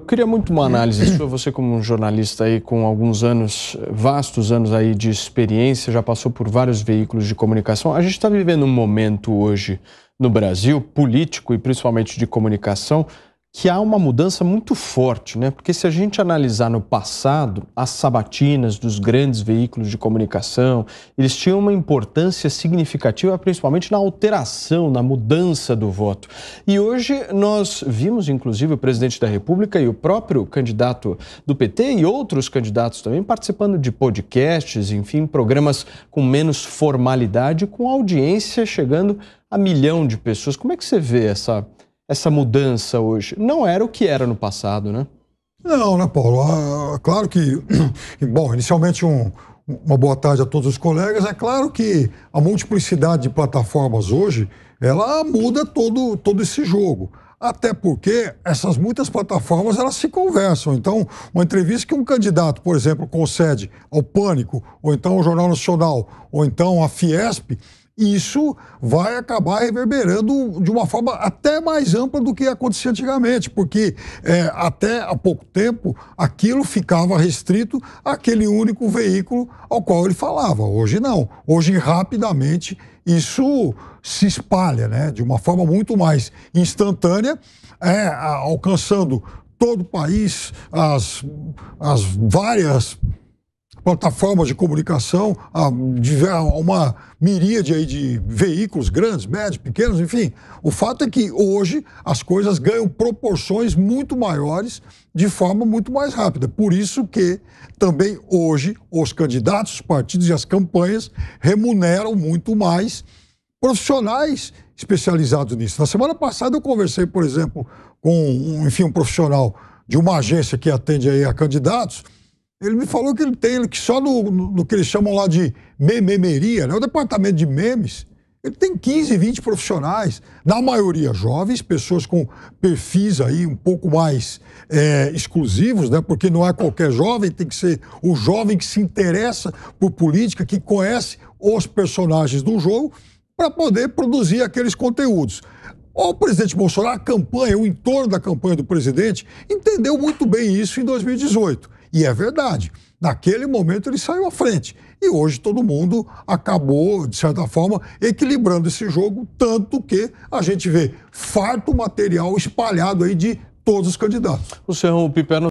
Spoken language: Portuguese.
Eu queria muito uma análise sua, você como um jornalista aí com alguns anos, vastos anos aí de experiência, já passou por vários veículos de comunicação. A gente está vivendo um momento hoje no Brasil, político e principalmente de comunicação, que há uma mudança muito forte, né? Porque se a gente analisar no passado, as sabatinas dos grandes veículos de comunicação, eles tinham uma importância significativa, principalmente na alteração, na mudança do voto. E hoje nós vimos, inclusive, o presidente da República e o próprio candidato do PT e outros candidatos também participando de podcasts, enfim, programas com menos formalidade, com audiência chegando a milhão de pessoas. Como é que você vê essa essa mudança hoje? Não era o que era no passado, né? Não, né, Paulo? Ah, claro que. Bom, inicialmente, um, uma boa tarde a todos os colegas. É claro que a multiplicidade de plataformas hoje ela muda todo, todo esse jogo. Até porque essas muitas plataformas elas se conversam. Então, uma entrevista que um candidato, por exemplo, concede ao Pânico, ou então ao Jornal Nacional, ou então à Fiesp, isso vai acabar reverberando de uma forma até mais ampla do que acontecia antigamente, porque é, até há pouco tempo aquilo ficava restrito àquele único veículo ao qual ele falava. Hoje não. Hoje, rapidamente, isso se espalha né, de uma forma muito mais instantânea, é, alcançando todo o país, as, as várias plataformas de comunicação, a, uma miríade aí de veículos grandes, médios, pequenos, enfim. O fato é que hoje as coisas ganham proporções muito maiores de forma muito mais rápida. Por isso que também hoje os candidatos, os partidos e as campanhas remuneram muito mais profissionais especializados nisso. Na semana passada eu conversei, por exemplo, com um, enfim, um profissional de uma agência que atende aí a candidatos ele me falou que ele tem, que só no, no, no que eles chamam lá de mememeria, né, o departamento de memes, ele tem 15, 20 profissionais, na maioria jovens, pessoas com perfis aí um pouco mais é, exclusivos, né? porque não é qualquer jovem, tem que ser o jovem que se interessa por política, que conhece os personagens do jogo, para poder produzir aqueles conteúdos. O presidente Bolsonaro, a campanha, o entorno da campanha do presidente, entendeu muito bem isso em 2018 e é verdade. Naquele momento ele saiu à frente. E hoje todo mundo acabou, de certa forma, equilibrando esse jogo, tanto que a gente vê farto material espalhado aí de todos os candidatos. O senhor Piperno